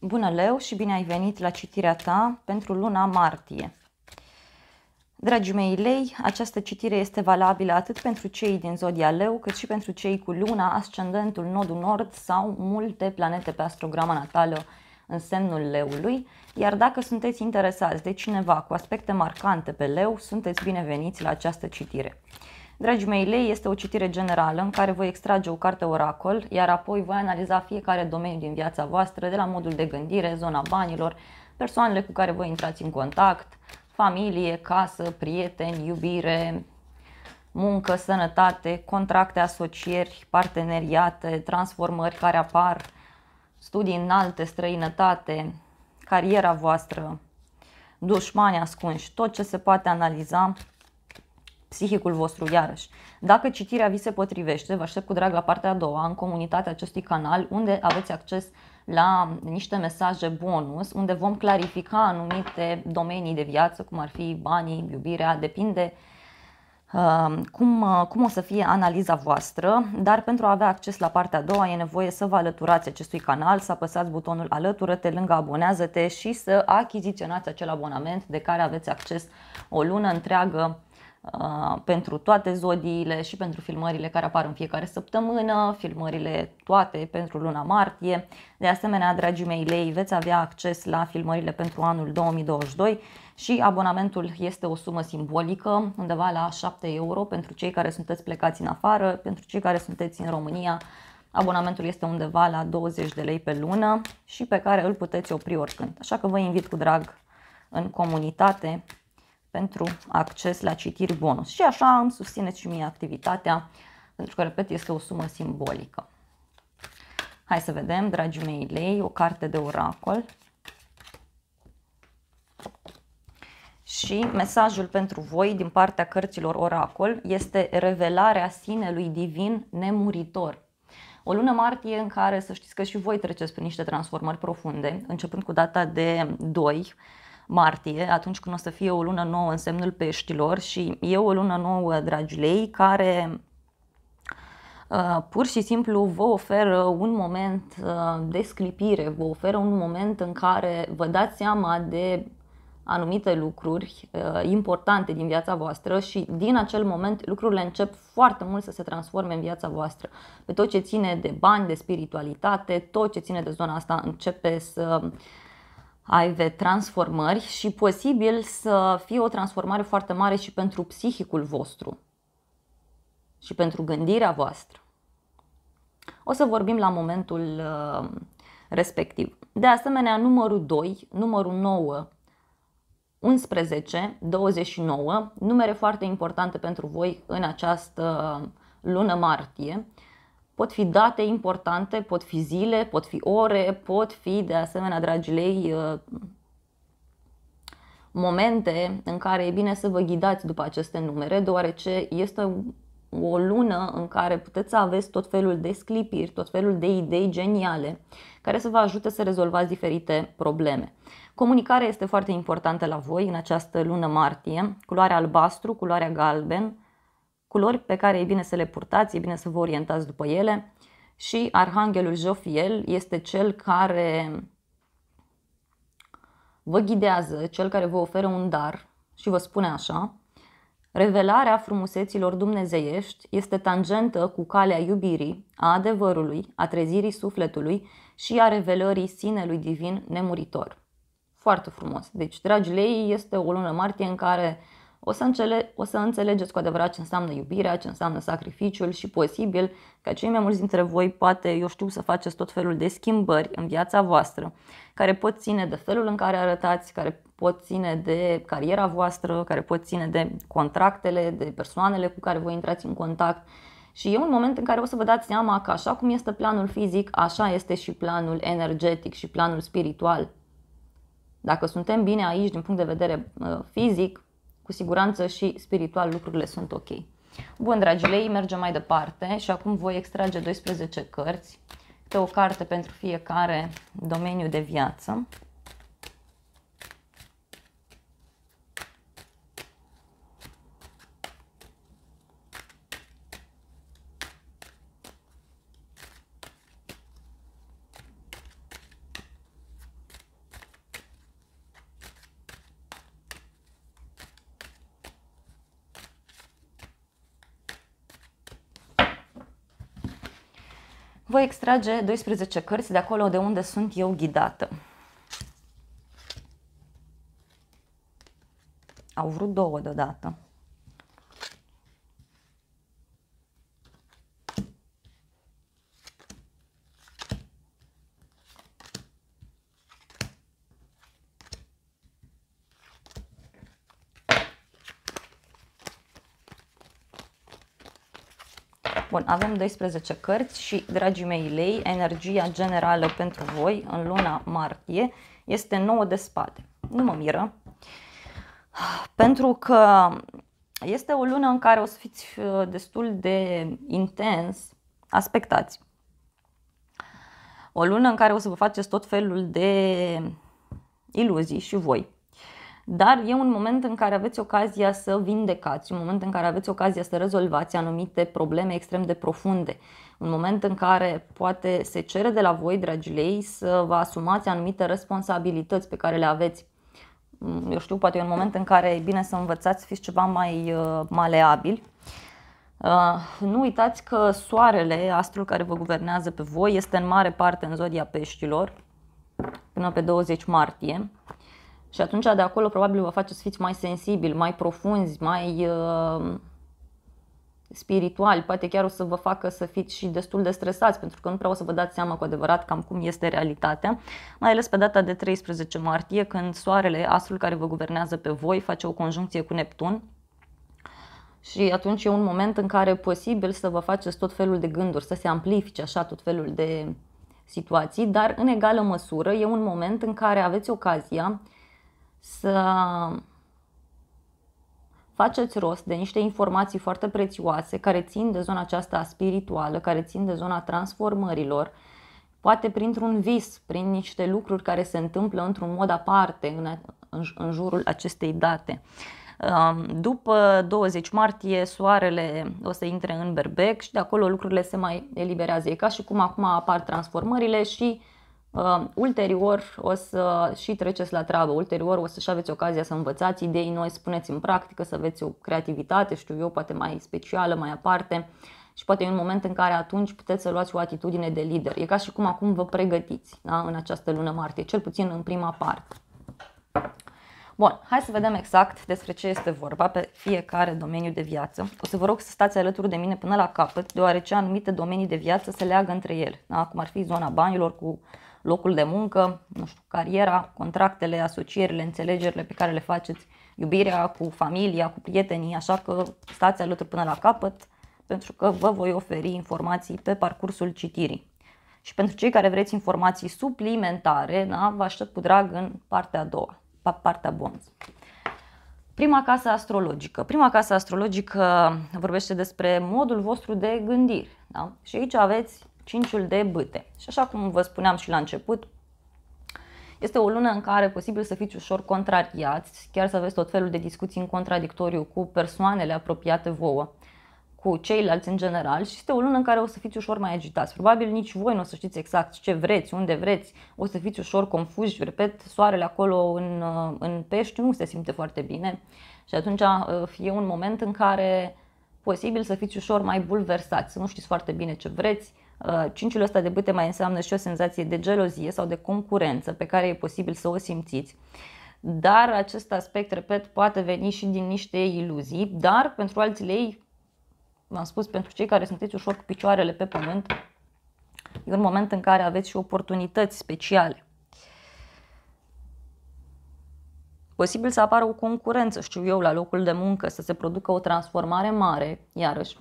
Bună, Leu, și bine ai venit la citirea ta pentru luna martie. Dragii mei lei, această citire este valabilă atât pentru cei din zodia leu, cât și pentru cei cu luna, ascendentul, nodul nord sau multe planete pe astrograma natală în semnul leului, iar dacă sunteți interesați de cineva cu aspecte marcante pe leu, sunteți bineveniți la această citire. Dragii mei, lei este o citire generală în care voi extrage o carte oracol, iar apoi voi analiza fiecare domeniu din viața voastră, de la modul de gândire, zona banilor, persoanele cu care voi intrați în contact, familie, casă, prieteni, iubire, muncă, sănătate, contracte, asocieri, parteneriate, transformări care apar, studii înalte, străinătate, cariera voastră, dușmani ascunși, tot ce se poate analiza psihicul vostru iarăși. Dacă citirea vi se potrivește, vă aștept cu drag la partea a doua, în comunitatea acestui canal, unde aveți acces la niște mesaje bonus, unde vom clarifica anumite domenii de viață, cum ar fi banii, iubirea, depinde uh, cum, uh, cum o să fie analiza voastră, dar pentru a avea acces la partea a doua e nevoie să vă alăturați acestui canal, să apăsați butonul alătură-te lângă abonează-te și să achiziționați acel abonament de care aveți acces o lună întreagă Uh, pentru toate zodiile și pentru filmările care apar în fiecare săptămână, filmările toate pentru luna martie. De asemenea, dragii mei lei, veți avea acces la filmările pentru anul 2022 și abonamentul este o sumă simbolică, undeva la 7 euro pentru cei care sunteți plecați în afară, pentru cei care sunteți în România, Abonamentul este undeva la 20 de lei pe lună și pe care îl puteți opri oricând. Așa că vă invit cu drag în comunitate pentru acces la citiri bonus. Și așa îmi susțineți și mie activitatea, pentru că, repet, este o sumă simbolică. Hai să vedem, dragii mei lei, o carte de oracol. Și mesajul pentru voi din partea cărților oracol este revelarea sinelui divin nemuritor. O lună martie în care să știți că și voi treceți prin niște transformări profunde, începând cu data de 2 martie, atunci când o să fie o lună nouă în semnul peștilor și e o lună nouă, dragilei, care uh, pur și simplu vă oferă un moment uh, de sclipire, vă oferă un moment în care vă dați seama de anumite lucruri uh, importante din viața voastră și din acel moment lucrurile încep foarte mult să se transforme în viața voastră. Pe tot ce ține de bani, de spiritualitate, tot ce ține de zona asta începe să uh, aibă transformări și posibil să fie o transformare foarte mare și pentru psihicul vostru și pentru gândirea voastră. O să vorbim la momentul uh, respectiv. De asemenea, numărul 2, numărul 9, 11, 29, numere foarte importante pentru voi în această lună martie pot fi date importante, pot fi zile, pot fi ore, pot fi de asemenea, dragilei, uh, momente în care e bine să vă ghidați după aceste numere, deoarece este o lună în care puteți să aveți tot felul de sclipiri, tot felul de idei geniale care să vă ajute să rezolvați diferite probleme. Comunicarea este foarte importantă la voi în această lună martie, culoarea albastru, culoarea galben, culori pe care e bine să le purtați, e bine să vă orientați după ele și arhanghelul Jofiel este cel care vă ghidează, cel care vă oferă un dar și vă spune așa Revelarea frumuseților dumnezeiești este tangentă cu calea iubirii, a adevărului, a trezirii sufletului și a revelării sinelui divin nemuritor. Foarte frumos. Deci, dragi lei, este o lună martie în care o să, înțele- o să înțelegeți cu adevărat ce înseamnă iubirea, ce înseamnă sacrificiul și posibil ca cei mai mulți dintre voi poate, eu știu, să faceți tot felul de schimbări în viața voastră, care pot ține de felul în care arătați, care pot ține de cariera voastră, care pot ține de contractele, de persoanele cu care voi intrați în contact. Și e un moment în care o să vă dați seama că așa cum este planul fizic, așa este și planul energetic și planul spiritual. Dacă suntem bine aici din punct de vedere uh, fizic, cu siguranță și spiritual lucrurile sunt ok. Bun, mei, mergem mai departe și acum voi extrage 12 cărți, câte o carte pentru fiecare domeniu de viață. voi extrage 12 cărți de acolo de unde sunt eu ghidată. Au vrut două deodată. avem 12 cărți și, dragii mei lei, energia generală pentru voi în luna martie este 9 de spade. Nu mă miră, pentru că este o lună în care o să fiți uh, destul de intens aspectați. O lună în care o să vă faceți tot felul de iluzii și voi dar e un moment în care aveți ocazia să vindecați, un moment în care aveți ocazia să rezolvați anumite probleme extrem de profunde, un moment în care poate se cere de la voi, dragilei, să vă asumați anumite responsabilități pe care le aveți mm, eu știu, poate e un moment în care e bine să învățați să fiți ceva mai uh, maleabil. Uh, nu uitați că soarele, astrul care vă guvernează pe voi, este în mare parte în zodia peștilor până pe 20 martie. Și atunci de acolo probabil vă face să fiți mai sensibili, mai profunzi, mai uh, spirituali. Poate chiar o să vă facă să fiți și destul de stresați, pentru că nu prea o să vă dați seama cu adevărat cam cum este realitatea. Mai ales pe data de 13 martie, când soarele, astrul care vă guvernează pe voi, face o conjuncție cu Neptun, și atunci e un moment în care e posibil să vă faceți tot felul de gânduri, să se amplifice așa tot felul de situații, dar în egală măsură e un moment în care aveți ocazia să faceți rost de niște informații foarte prețioase care țin de zona aceasta spirituală, care țin de zona transformărilor, poate printr-un vis, prin niște lucruri care se întâmplă într-un mod aparte în, în, în jurul acestei date. Um, după 20 martie, soarele o să intre în berbec și de acolo lucrurile se mai eliberează. E ca și cum acum apar transformările și uh, Uh, ulterior o să și treceți la treabă, ulterior o să și aveți ocazia să învățați idei noi, să în practică, să aveți o creativitate, știu eu, poate mai specială, mai aparte și poate e un moment în care atunci puteți să luați o atitudine de lider. E ca și cum acum vă pregătiți da? în această lună martie, cel puțin în prima parte. Bun, hai să vedem exact despre ce este vorba pe fiecare domeniu de viață. O să vă rog să stați alături de mine până la capăt, deoarece anumite domenii de viață se leagă între ele. Da? Cum ar fi zona banilor cu locul de muncă, nu știu, cariera, contractele, asocierile, înțelegerile pe care le faceți, iubirea cu familia, cu prietenii, așa că stați alături până la capăt pentru că vă voi oferi informații pe parcursul citirii. Și pentru cei care vreți informații suplimentare, da, vă aștept cu drag în partea a doua partea bonds. Prima casă astrologică. Prima casă astrologică vorbește despre modul vostru de gândire. Da? Și aici aveți cinciul de bâte. Și așa cum vă spuneam și la început, este o lună în care posibil să fiți ușor contrariați, chiar să aveți tot felul de discuții în contradictoriu cu persoanele apropiate vouă cu ceilalți în general și este o lună în care o să fiți ușor mai agitați. Probabil nici voi nu o să știți exact ce vreți, unde vreți, o să fiți ușor confuși, repet, soarele acolo în, uh, în pești nu se simte foarte bine și atunci uh, e un moment în care posibil să fiți ușor mai bulversați, să nu știți foarte bine ce vreți, uh, Cinciul ăsta de bâte mai înseamnă și o senzație de gelozie sau de concurență pe care e posibil să o simțiți. Dar acest aspect, repet, poate veni și din niște iluzii, dar pentru alții lei v-am spus, pentru cei care sunteți ușor cu picioarele pe pământ, e un moment în care aveți și oportunități speciale. Posibil să apară o concurență, știu eu, la locul de muncă, să se producă o transformare mare, iarăși,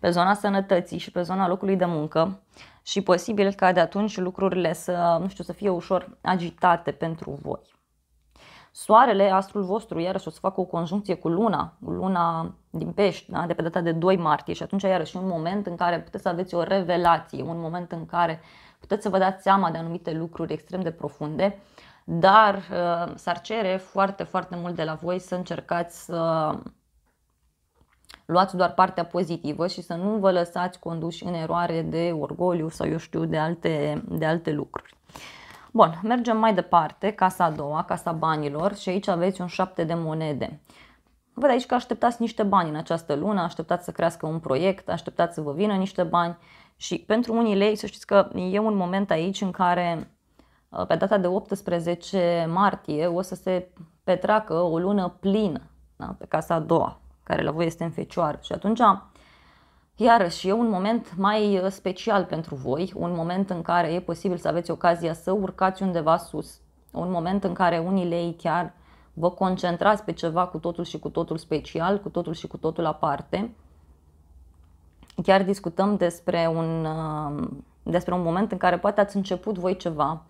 pe zona sănătății și pe zona locului de muncă și posibil ca de atunci lucrurile să, nu știu, să fie ușor agitate pentru voi. Soarele, astrul vostru, iarăși o să facă o conjuncție cu luna, luna din pești, da? de pe data de 2 martie și atunci iarăși un moment în care puteți să aveți o revelație, un moment în care puteți să vă dați seama de anumite lucruri extrem de profunde, dar uh, s-ar cere foarte, foarte mult de la voi să încercați să luați doar partea pozitivă și să nu vă lăsați conduși în eroare de orgoliu sau eu știu de alte, de alte lucruri. Bun, mergem mai departe, casa a doua, casa banilor și aici aveți un 7 de monede. Văd aici că așteptați niște bani în această lună, așteptați să crească un proiect, așteptați să vă vină niște bani și pentru unii lei să știți că e un moment aici în care uh, pe data de 18 martie o să se petreacă o lună plină da, pe casa a doua, care la voi este în fecioară și atunci Iarăși, e un moment mai uh, special pentru voi, un moment în care e posibil să aveți ocazia să urcați undeva sus, un moment în care unii lei chiar vă concentrați pe ceva cu totul și cu totul special, cu totul și cu totul aparte. Chiar discutăm despre un, uh, despre un moment în care poate ați început voi ceva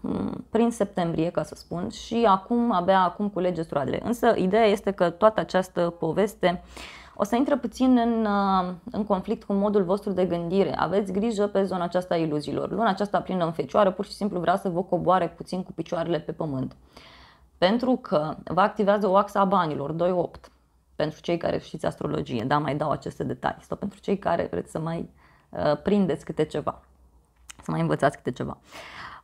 mm, prin septembrie, ca să spun, și acum, abia acum culegeți roadele. Însă, ideea este că toată această poveste uh, o să intre puțin în, uh, în conflict cu modul vostru de gândire. Aveți grijă pe zona aceasta a iluziilor. Luna aceasta plină în fecioară pur și simplu vrea să vă coboare puțin cu picioarele pe pământ. Pentru că vă activează o axă a banilor, 2-8. Pentru cei care știți astrologie, da, mai dau aceste detalii. Sau pentru cei care vreți să mai uh, prindeți câte ceva. Să mai învățați câte ceva.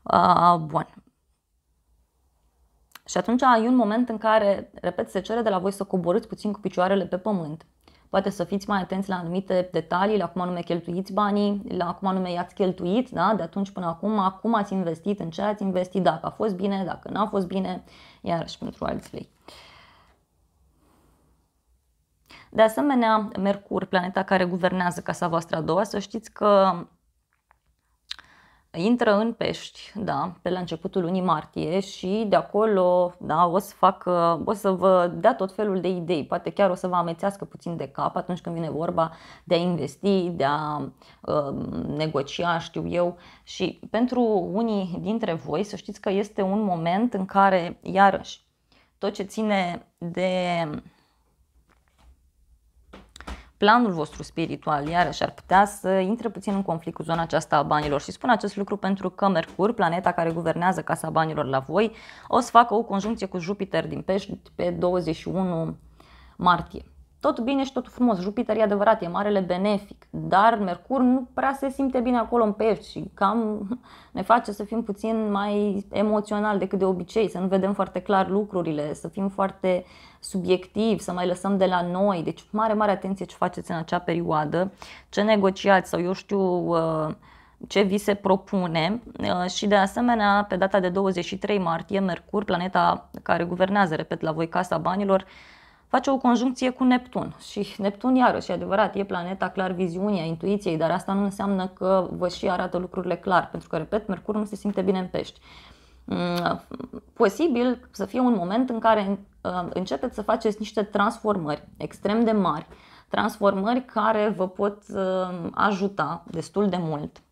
Uh, bun. Și atunci e un moment în care, repet, se cere de la voi să coborâți puțin cu picioarele pe pământ, poate să fiți mai atenți la anumite detalii, la cum anume cheltuiți banii, la cum anume i-ați cheltuit, da? de atunci până acum, cum ați investit, în ce ați investit, dacă a fost bine, dacă n-a fost bine, iarăși pentru alți lei. De asemenea, Mercur, planeta care guvernează casa voastră a doua, să știți că intră în Pești, da, pe la începutul lunii martie și de acolo da, o, să fac, o să vă dea tot felul de idei, poate chiar o să vă amețească puțin de cap atunci când vine vorba de a investi, de a uh, negocia, știu eu. Și pentru unii dintre voi să știți că este un moment în care, iarăși, tot ce ține de planul vostru spiritual, iarăși, ar putea să intre puțin în conflict cu zona aceasta a banilor. Și spun acest lucru pentru că Mercur, planeta care guvernează Casa Banilor la voi, o să facă o conjuncție cu Jupiter din Pești pe 21 martie. Tot bine și tot frumos, Jupiter e adevărat, e marele benefic, dar Mercur nu prea se simte bine acolo în pești și cam ne face să fim puțin mai emoțional decât de obicei, să nu vedem foarte clar lucrurile, să fim foarte uh, subiectiv, să mai lăsăm de la noi. Deci mare, mare atenție ce faceți în acea perioadă, ce negociați sau eu știu uh, ce vi se propune uh, și de asemenea pe data de 23 martie Mercur, planeta care guvernează, repet, la voi Casa Banilor, face o conjuncție cu Neptun și Neptun iarăși, e adevărat, e planeta clar viziunii, a intuiției, dar asta nu înseamnă că vă și arată lucrurile clar, pentru că, repet, Mercur nu se simte bine în pești. Mm, posibil să fie un moment în care uh, începeți să faceți niște transformări extrem de mari, transformări care vă pot uh, ajuta destul de mult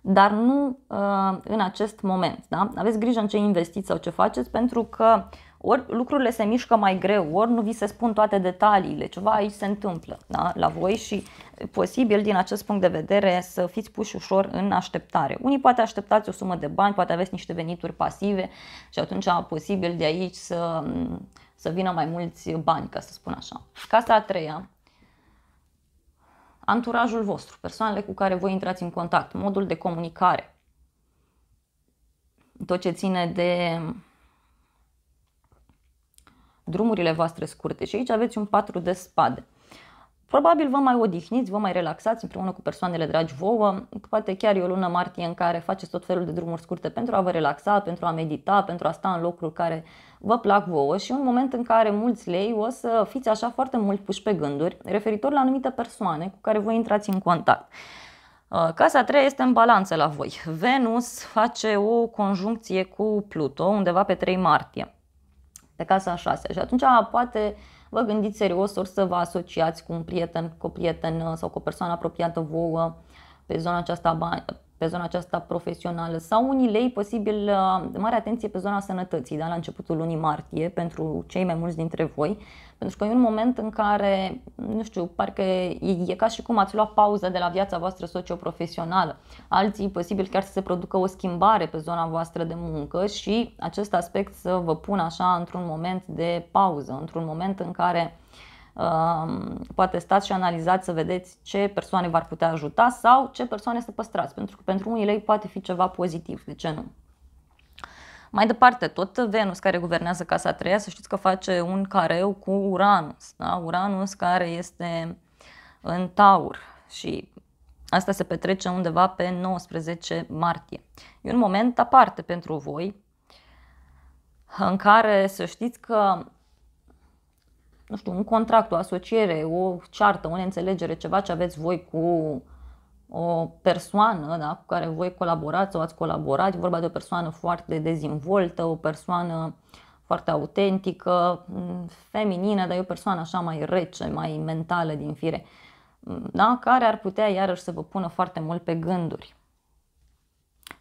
dar nu uh, în acest moment. Da? Aveți grijă în ce investiți sau ce faceți, pentru că ori lucrurile se mișcă mai greu, ori nu vi se spun toate detaliile, ceva aici se întâmplă da? la voi și posibil din acest punct de vedere să fiți puși ușor în așteptare. Unii poate așteptați o sumă de bani, poate aveți niște venituri pasive și atunci posibil de aici să, să vină mai mulți bani, ca să spun așa. Casa a treia, anturajul vostru, persoanele cu care voi intrați în contact, modul de comunicare, tot ce ține de drumurile voastre scurte și aici aveți un patru de spade. Probabil vă mai odihniți, vă mai relaxați împreună cu persoanele dragi vouă, poate chiar e o lună martie în care faceți tot felul de drumuri scurte pentru a vă relaxa, pentru a medita, pentru a sta în locuri care vă plac vouă și un moment în care mulți lei o să fiți așa foarte mult puși pe gânduri referitor la anumite persoane cu care voi intrați în contact. Uh, casa 3 este în balanță la voi. Venus face o conjuncție cu Pluto undeva pe 3 martie de casa a șasea. Și atunci poate vă gândiți serios ori să vă asociați cu un prieten, cu o prietenă sau cu o persoană apropiată vouă pe zona aceasta, pe zona aceasta profesională sau unii lei posibil uh, mare atenție pe zona sănătății da, la începutul lunii martie pentru cei mai mulți dintre voi pentru că e un moment în care, nu știu, parcă e, e ca și cum ați luat pauză de la viața voastră socioprofesională. Alții, posibil, chiar să se producă o schimbare pe zona voastră de muncă și acest aspect să vă pun așa într-un moment de pauză, într-un moment în care um, poate stați și analizați să vedeți ce persoane v-ar putea ajuta sau ce persoane să păstrați, pentru că pentru unii lei poate fi ceva pozitiv, de ce nu? Mai departe, tot Venus care guvernează casa treia, să știți că face un careu cu Uranus. Da? Uranus care este în Taur și asta se petrece undeva pe 19 martie. E un moment aparte pentru voi în care să știți că nu știu, un contract, o asociere, o ceartă, o neînțelegere, ceva ce aveți voi cu o persoană da, cu care voi colaborați sau ați colaborat, e vorba de o persoană foarte dezvoltată, o persoană foarte autentică, mm, feminină, dar e o persoană așa mai rece, mai mentală din fire, mm, da, care ar putea iarăși să vă pună foarte mult pe gânduri.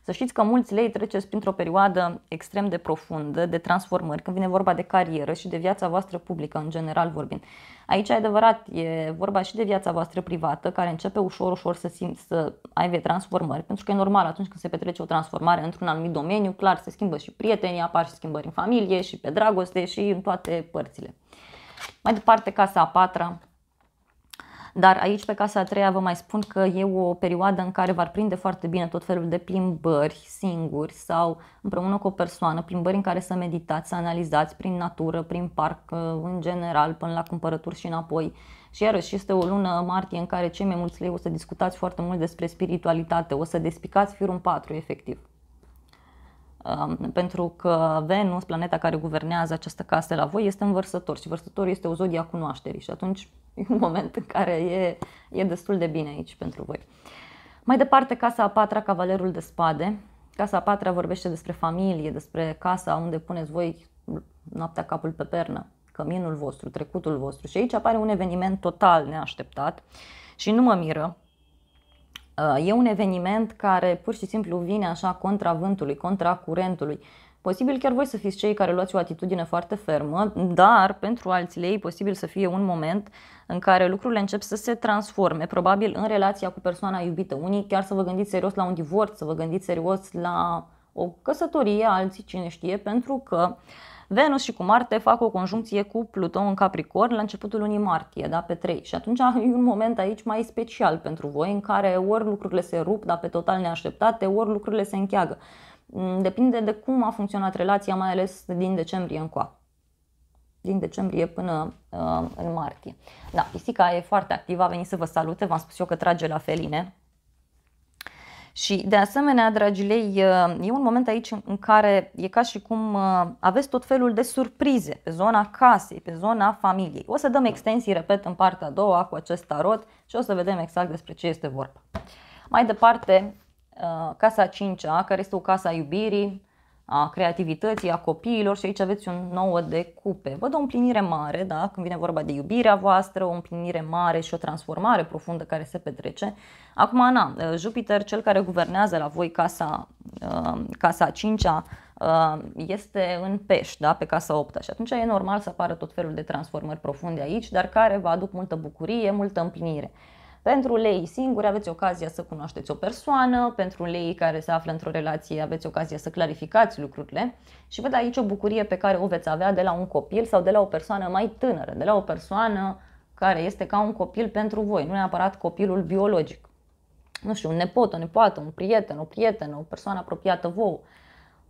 Să știți că mulți lei treceți printr-o perioadă extrem de profundă de transformări când vine vorba de carieră și de viața voastră publică în general vorbind. Aici adevărat e vorba și de viața voastră privată care începe ușor ușor să simți să aibă transformări pentru că e normal atunci când se petrece o transformare într-un anumit domeniu, clar se schimbă și prietenii, apar și schimbări în familie și pe dragoste și în toate părțile. Mai departe, casa a patra, dar aici pe casa a treia vă mai spun că e o perioadă în care v-ar prinde foarte bine tot felul de plimbări singuri sau împreună cu o persoană, plimbări în care să meditați, să analizați prin natură, prin parc, uh, în general, până la cumpărături și înapoi. Și iarăși este o lună martie în care cei mai mulți lei o să discutați foarte mult despre spiritualitate, o să despicați firul 4 patru, efectiv um, pentru că Venus, planeta care guvernează această casă la voi, este învărsător și vărsătorul este o zodia cunoașterii și atunci E un moment în care e, e destul de bine aici pentru voi. Mai departe, Casa a patra, Cavalerul de Spade. Casa a patra vorbește despre familie, despre casa unde puneți voi noaptea capul pe pernă, căminul vostru, trecutul vostru. Și aici apare un eveniment total neașteptat și nu mă miră. Uh, e un eveniment care pur și simplu vine așa contra vântului, contra curentului. Posibil chiar voi să fiți cei care luați o atitudine foarte fermă, dar pentru alții lei posibil să fie un moment în care lucrurile încep să se transforme, probabil în relația cu persoana iubită. Unii chiar să vă gândiți serios la un divorț, să vă gândiți serios la o căsătorie, alții cine știe, pentru că Venus și cu Marte fac o conjuncție cu Pluton în Capricorn la începutul lunii martie, da, pe 3. Și atunci e un moment aici mai special pentru voi în care ori lucrurile se rup, dar pe total neașteptate, ori lucrurile se încheagă. Mm, depinde de cum a funcționat relația, mai ales din decembrie încoa. Din decembrie până uh, în martie. Da, pisica e foarte activă, a venit să vă salute, v-am spus eu că trage la feline. Și de asemenea, dragilei, uh, e un moment aici în care e ca și cum uh, aveți tot felul de surprize pe zona casei, pe zona familiei. O să dăm extensii, repet, în partea a doua cu acest tarot și o să vedem exact despre ce este vorba. Mai departe, Uh, casa 5-a, care este o casa iubirii, a creativității, a copiilor și aici aveți un nouă de cupe. Văd o împlinire mare, da? când vine vorba de iubirea voastră, o împlinire mare și o transformare profundă care se petrece. Acum, Ana, uh, Jupiter, cel care guvernează la voi casa, uh, casa 5-a, este în pești, da? pe casa 8 și atunci e normal să apară tot felul de transformări profunde aici, dar care vă aduc multă bucurie, multă împlinire. Pentru lei singuri aveți ocazia să cunoașteți o persoană, pentru lei care se află într-o relație aveți ocazia să clarificați lucrurile și văd aici o bucurie pe care o veți avea de la un copil sau de la o persoană mai tânără, de la o persoană care este ca un copil pentru voi, nu neapărat copilul biologic. Nu știu, un nepot, o nepoată, un prieten, o prietenă, o persoană apropiată vouă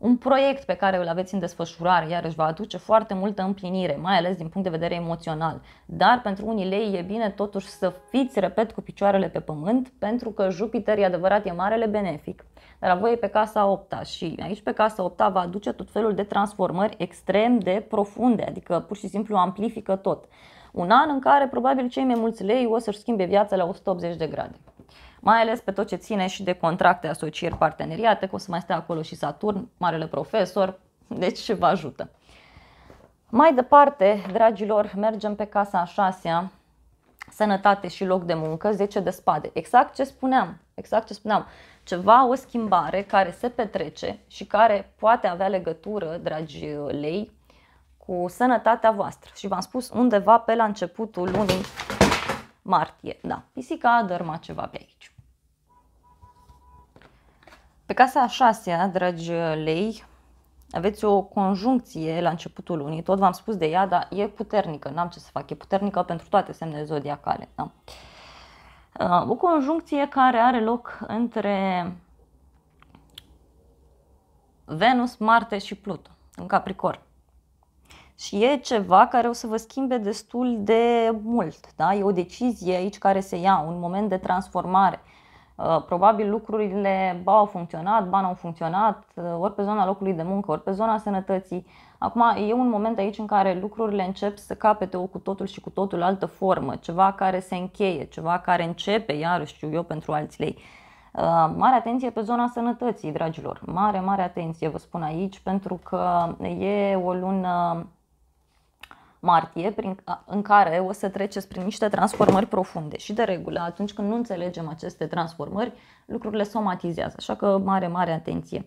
un proiect pe care îl aveți în desfășurare, iar își va aduce foarte multă împlinire, mai ales din punct de vedere emoțional. Dar pentru unii lei e bine totuși să fiți, repet, cu picioarele pe pământ, pentru că Jupiter e adevărat, e marele benefic, dar la voi e pe casa 8 și aici pe casa 8 va aduce tot felul de transformări extrem de profunde, adică pur și simplu amplifică tot. Un an în care probabil cei mai mulți lei o să-și schimbe viața la 180 de grade mai ales pe tot ce ține și de contracte, asocieri, parteneriate, că o să mai stea acolo și Saturn, marele profesor, deci vă ajută. Mai departe, dragilor, mergem pe casa a șasea, sănătate și loc de muncă, 10 de spade. Exact ce spuneam, exact ce spuneam. Ceva, o schimbare care se petrece și care poate avea legătură, dragi lei, cu sănătatea voastră. Și v-am spus undeva pe la începutul lunii martie. Da, pisica a dărma ceva pe aici. Pe casa a șasea, dragi uh, lei, aveți o conjuncție la începutul lunii, tot v-am spus de ea, dar e puternică, n-am ce să fac, e puternică pentru toate semnele zodiacale. Da? Uh, o conjuncție care are loc între Venus, Marte și Pluto în Capricorn. Și e ceva care o să vă schimbe destul de mult. Da? E o decizie aici care se ia, un moment de transformare Uh, probabil lucrurile ba au funcționat, ba n-au funcționat, uh, ori pe zona locului de muncă, ori pe zona sănătății. Acum e un moment aici în care lucrurile încep să capete o cu totul și cu totul altă formă, ceva care se încheie, ceva care începe, iar știu eu, pentru alții lei. Uh, mare atenție pe zona sănătății, dragilor. Mare, mare atenție, vă spun aici, pentru că e o lună martie, prin, în care o să treceți prin niște transformări profunde și de regulă, atunci când nu înțelegem aceste transformări, lucrurile somatizează, așa că mare, mare atenție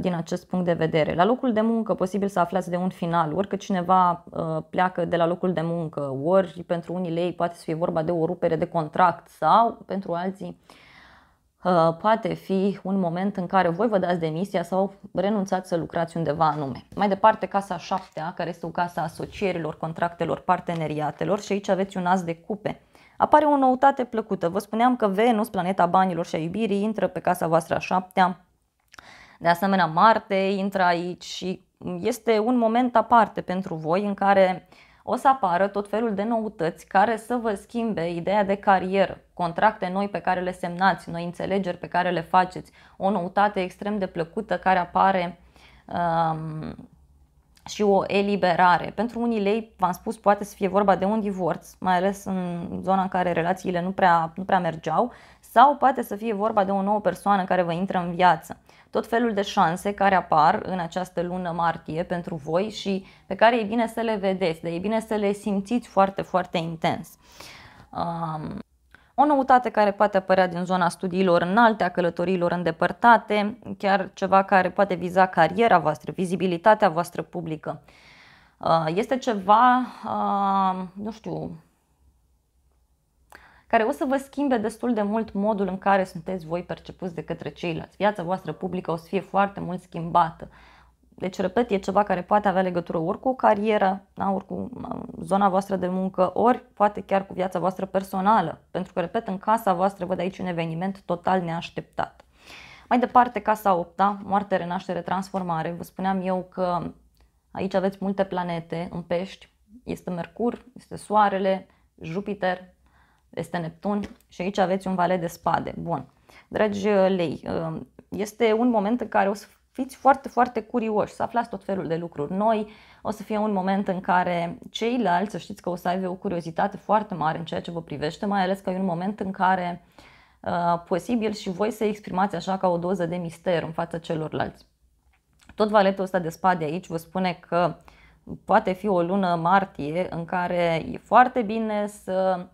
din acest punct de vedere. La locul de muncă posibil să aflați de un final, orică cineva pleacă de la locul de muncă, ori pentru unii lei poate să fie vorba de o rupere de contract sau pentru alții poate fi un moment în care voi vă dați demisia sau renunțați să lucrați undeva anume. Mai departe, casa 7 care este o casa asocierilor, contractelor, parteneriatelor și aici aveți un as de cupe. Apare o noutate plăcută. Vă spuneam că Venus, planeta banilor și a iubirii, intră pe casa voastră a șaptea. De asemenea, Marte intră aici și este un moment aparte pentru voi în care uh, o să apară tot felul de noutăți care să vă schimbe ideea de carieră, contracte noi pe care le semnați, noi înțelegeri pe care le faceți, o noutate extrem de plăcută care apare um, și o eliberare. Pentru unii lei, v-am spus, poate să fie vorba de un divorț, mai ales în zona în care relațiile nu prea, nu prea mergeau, sau poate să fie vorba de o nouă persoană care vă intră în viață. Tot felul de șanse care apar în această lună martie pentru voi și pe care e bine să le vedeți, dar e bine să le simțiți foarte, foarte intens. Um, o noutate care poate apărea din zona studiilor înalte, a călătorilor îndepărtate, chiar ceva care poate viza cariera voastră, vizibilitatea voastră publică. Uh, este ceva, uh, nu știu, care o să vă schimbe destul de mult modul în care sunteți voi percepuți de către ceilalți. Viața voastră publică o să fie foarte mult schimbată. Deci, repet, e ceva care poate avea legătură ori cu cariera, da, ori cu zona voastră de muncă, ori poate chiar cu viața voastră personală. Pentru că, repet, în casa voastră văd aici un eveniment total neașteptat. Mai departe, casa 8, da? moarte, renaștere, transformare. Vă spuneam eu că aici aveți multe planete în pești. Este Mercur, este Soarele, Jupiter, este Neptun și aici aveți un valet de spade. Bun. Dragi uh, lei, um, este un moment în care o să fiți foarte, foarte curioși, să aflați tot felul de lucruri noi, o să fie un moment în care ceilalți, să știți că o să aibă o curiozitate foarte mare în ceea ce vă privește, mai ales că e un moment în care uh, posibil și voi să exprimați așa ca o doză de mister în fața celorlalți. Tot valetul ăsta de spade aici vă spune că poate fi o lună martie în care e foarte bine să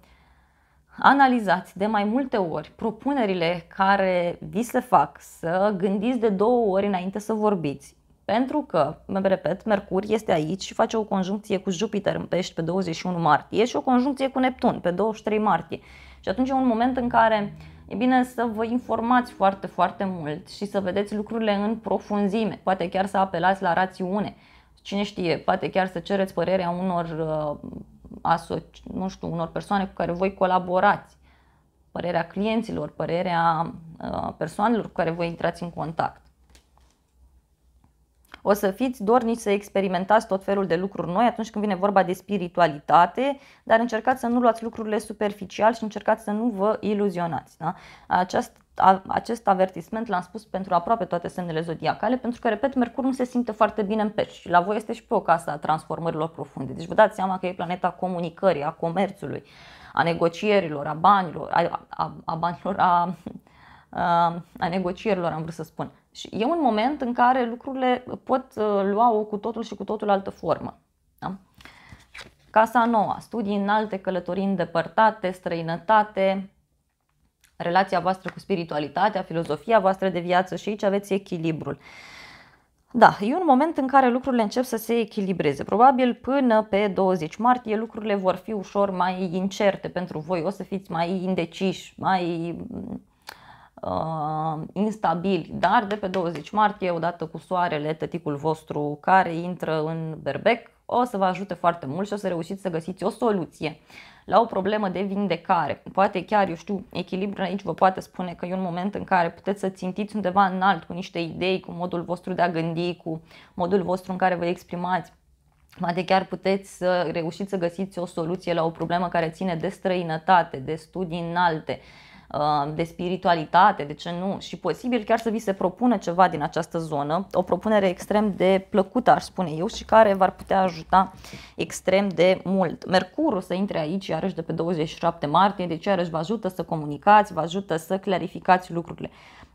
analizați de mai multe ori propunerile care vi se fac, să gândiți de două ori înainte să vorbiți. Pentru că, mă repet, Mercur este aici și face o conjuncție cu Jupiter în pești pe 21 martie și o conjuncție cu Neptun pe 23 martie. Și atunci e un moment în care e bine să vă informați foarte, foarte mult și să vedeți lucrurile în profunzime, poate chiar să apelați la rațiune cine știe, poate chiar să cereți părerea unor, uh, asoci, nu știu, unor persoane cu care voi colaborați, părerea clienților, părerea uh, persoanelor cu care voi intrați în contact. O să fiți dornici să experimentați tot felul de lucruri noi atunci când vine vorba de spiritualitate, dar încercați să nu luați lucrurile superficial și încercați să nu vă iluzionați. Da? Această acest avertisment l-am spus pentru aproape toate semnele zodiacale, pentru că, repet, Mercur nu se simte foarte bine în și La voi este și pe o casă a transformărilor profunde. Deci vă dați seama că e planeta comunicării, a comerțului, a negocierilor, a banilor, a, a, a banilor, a, a, a negocierilor, am vrut să spun. Și e un moment în care lucrurile pot uh, lua o cu totul și cu totul altă formă. Da? Casa nouă, studii înalte, călătorii îndepărtate, străinătate, relația voastră cu spiritualitatea, filozofia voastră de viață și aici aveți echilibrul. Da, e un moment în care lucrurile încep să se echilibreze. Probabil până pe 20 martie lucrurile vor fi ușor mai incerte pentru voi, o să fiți mai indeciși, mai uh, instabili, dar de pe 20 martie, odată cu soarele, tăticul vostru care intră în berbec, o să vă ajute foarte mult și o să reușiți să găsiți o soluție la o problemă de vindecare. Poate chiar, eu știu, echilibrul aici vă poate spune că e un moment în care puteți să țintiți undeva înalt cu niște idei, cu modul vostru de a gândi, cu modul vostru în care vă exprimați. Poate chiar puteți să reușiți să găsiți o soluție la o problemă care ține de străinătate, de studii înalte, Uh, de spiritualitate, de ce nu, și posibil chiar să vi se propună ceva din această zonă, o propunere extrem de plăcută, aș spune eu, și care v-ar putea ajuta extrem de mult. o să intre aici iarăși de pe 27 martie, deci iarăși vă ajută să comunicați, vă ajută să clarificați lucrurile.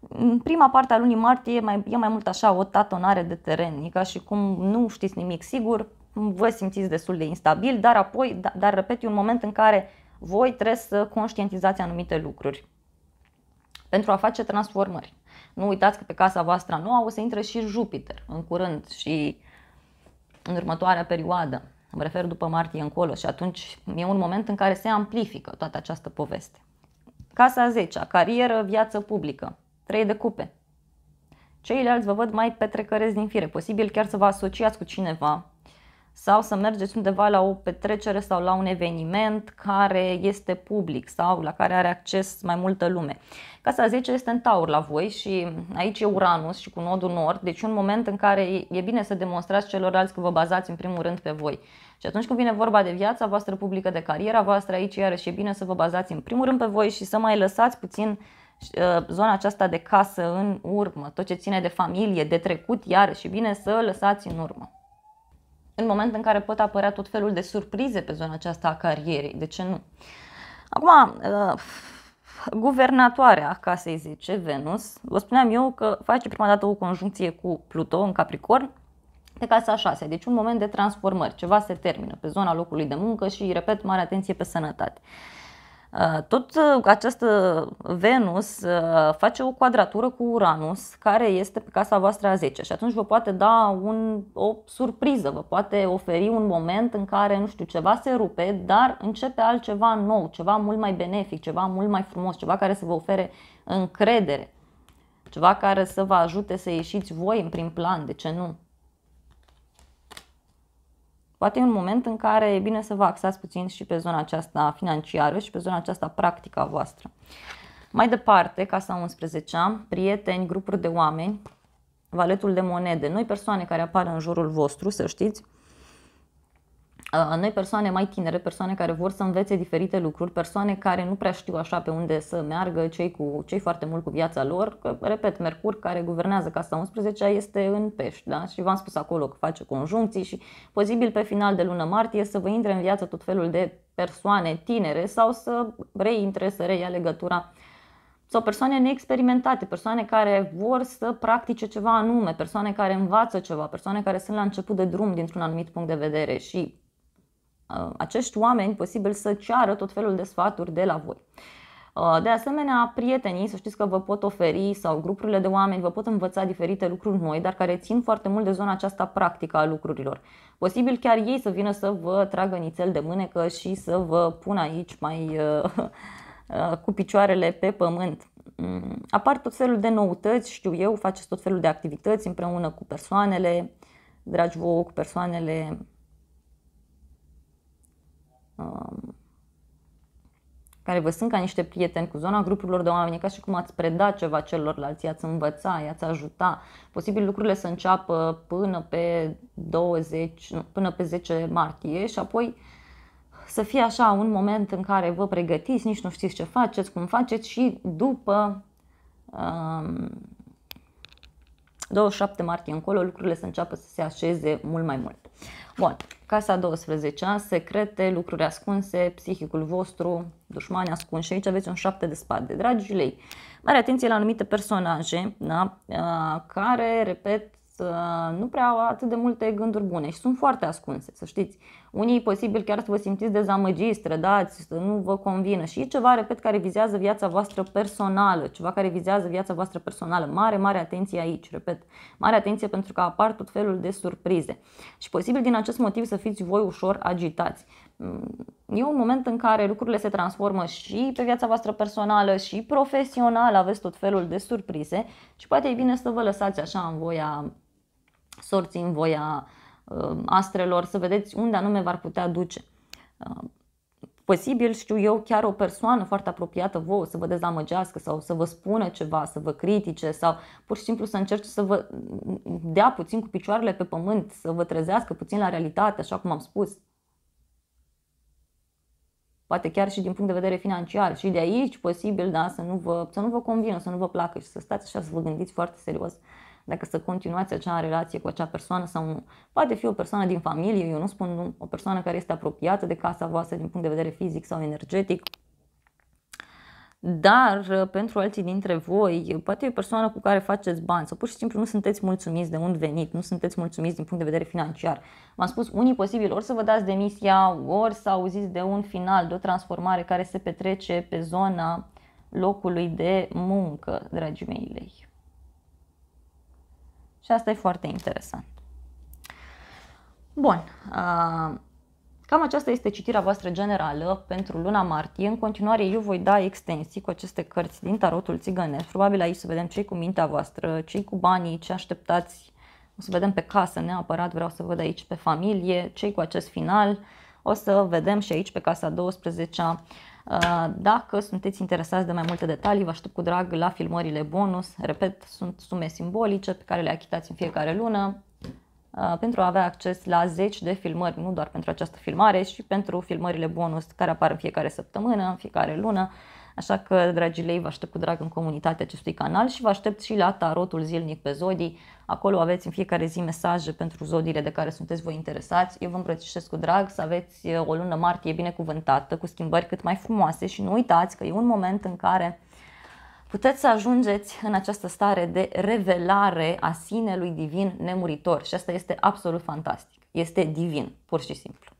În prima parte a lunii martie e mai, e mai mult așa o tatonare de teren, e ca și cum nu știți nimic sigur, vă simțiți destul de instabil, dar apoi, dar, dar repet, e un moment în care voi trebuie să conștientizați anumite lucruri pentru a face transformări. Nu uitați că pe casa voastră nouă o să intre și Jupiter în curând și în următoarea perioadă. Mă refer după martie încolo și atunci e un moment în care se amplifică toată această poveste. Casa 10 -a, carieră, viață publică, 3 de cupe. Ceilalți vă văd mai petrecăreți din fire, posibil chiar să vă asociați cu cineva sau să mergeți undeva la o petrecere sau la un eveniment care este public sau la care are acces mai multă lume. Casa 10 este în taur la voi și aici e Uranus și cu nodul nord, deci un moment în care e bine să demonstrați celorlalți că vă bazați în primul rând pe voi. Și atunci când vine vorba de viața voastră publică, de cariera voastră, aici iarăși e bine să vă bazați în primul rând pe voi și să mai lăsați puțin uh, zona aceasta de casă în urmă, tot ce ține de familie, de trecut, iarăși e bine să lăsați în urmă în momentul în care pot apărea tot felul de surprize pe zona aceasta a carierei, de ce nu? Acum, uh, guvernatoarea, ca să-i zice, Venus, vă spuneam eu că face prima dată o conjuncție cu Pluto în Capricorn, de casa 6, deci un moment de transformări, ceva se termină pe zona locului de muncă și, repet, mare atenție pe sănătate. Uh, tot uh, această Venus uh, face o quadratură cu Uranus, care este pe casa voastră a 10 și atunci vă poate da un, o surpriză, vă poate oferi un moment în care, nu știu, ceva se rupe, dar începe altceva nou, ceva mult mai benefic, ceva mult mai frumos, ceva care să vă ofere încredere, ceva care să vă ajute să ieșiți voi în prim plan, de ce nu? Poate e un moment în care e bine să vă axați puțin și pe zona aceasta financiară și pe zona aceasta practică a voastră. Mai departe, casa 11 prieteni, grupuri de oameni, valetul de monede, noi persoane care apar în jurul vostru, să știți, Uh, noi persoane mai tinere, persoane care vor să învețe diferite lucruri, persoane care nu prea știu așa pe unde să meargă, cei, cu, cei foarte mult cu viața lor, că, repet, Mercur care guvernează casa 11 este în pești da? și v-am spus acolo că face conjuncții și posibil pe final de lună martie să vă intre în viață tot felul de persoane tinere sau să reintre, să reia legătura sau persoane neexperimentate, persoane care vor să practice ceva anume, persoane care învață ceva, persoane care sunt la început de drum dintr-un anumit punct de vedere și Uh, acești oameni posibil să ceară tot felul de sfaturi de la voi. Uh, de asemenea, prietenii, să știți că vă pot oferi sau grupurile de oameni vă pot învăța diferite lucruri noi, dar care țin foarte mult de zona aceasta practică a lucrurilor. Posibil chiar ei să vină să vă tragă nițel de mânecă și să vă pun aici mai uh, cu picioarele pe pământ. Mm, apar tot felul de noutăți, știu eu, faceți tot felul de activități împreună cu persoanele, dragi vouă, cu persoanele Um, care vă sunt ca niște prieteni cu zona grupurilor de oameni, ca și cum ați preda ceva celorlalți, i-ați învăța, i-ați ajuta. Posibil lucrurile să înceapă până pe 20, până pe 10 martie și apoi să fie așa un moment în care vă pregătiți, nici nu știți ce faceți, cum faceți și după um, 27 martie încolo lucrurile să înceapă să se așeze mult mai mult. Bun, casa 12 ani, secrete, lucruri ascunse, psihicul vostru, dușmani ascunși și aici aveți un 7 de spade. Dragii lei, mare atenție la anumite personaje da? care, repet, Uh, nu prea au atât de multe gânduri bune și sunt foarte ascunse, să știți. Unii posibil chiar să vă simțiți dezamăgiți, strădați, să nu vă convină și e ceva, repet, care vizează viața voastră personală, ceva care vizează viața voastră personală. Mare, mare atenție aici, repet, mare atenție pentru că apar tot felul de surprize și posibil din acest motiv să fiți voi ușor agitați. Mm, e un moment în care lucrurile se transformă și pe viața voastră personală și profesională, aveți tot felul de surprize și poate e bine să vă lăsați așa în voia sorții în voia uh, astrelor, să vedeți unde anume v-ar putea duce. Uh, posibil, știu eu, chiar o persoană foarte apropiată vouă să vă dezamăgească sau să vă spună ceva, să vă critique sau pur și simplu să încerce să vă dea puțin cu picioarele pe pământ, să vă trezească puțin la realitate, așa cum am spus. Poate chiar și din punct de vedere financiar și de aici posibil da, să, nu vă, să nu vă convină, să nu vă placă și să stați așa să vă gândiți foarte serios dacă să continuați acea relație cu acea persoană sau poate fi o persoană din familie, eu nu spun nu, o persoană care este apropiată de casa voastră din punct de vedere fizic sau energetic, dar uh, pentru alții dintre voi, poate e o persoană cu care faceți bani sau pur și simplu nu sunteți mulțumiți de unde venit, nu sunteți mulțumiți din punct de vedere financiar. V-am spus, unii posibil ori să vă dați demisia, ori să auziți de un final, de o transformare care se petrece pe zona locului de muncă, dragii mei lei. Și asta e foarte interesant. Bun, uh, cam aceasta este citirea voastră generală pentru luna martie. În continuare eu voi da extensii cu aceste cărți din tarotul țigănesc. Probabil aici să vedem ce cu mintea voastră, ce cu banii, ce așteptați. O să vedem pe casă neapărat, vreau să văd aici pe familie, ce cu acest final. O să vedem și aici pe casa 12 -a Uh, dacă sunteți interesați de mai multe detalii, vă aștept cu drag la filmările bonus. Repet, sunt sume simbolice pe care le achitați în fiecare lună uh, pentru a avea acces la zeci de filmări, nu doar pentru această filmare, și pentru filmările bonus care apar în fiecare săptămână, în fiecare lună. Așa că, dragii lei, vă aștept cu drag în comunitatea acestui canal și vă aștept și la tarotul zilnic pe zodii. Acolo aveți în fiecare zi mesaje pentru zodiile de care sunteți voi interesați. Eu vă îmbrățișez cu drag să aveți o lună martie binecuvântată, cu schimbări cât mai frumoase și nu uitați că e un moment în care puteți să ajungeți în această stare de revelare a sinelui divin nemuritor și asta este absolut fantastic. Este divin, pur și simplu.